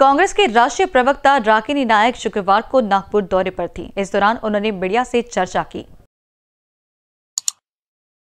कांग्रेस के राष्ट्रीय प्रवक्ता राकिनी नायक शुक्रवार को नागपुर दौरे पर थी इस दौरान उन्होंने मीडिया से चर्चा की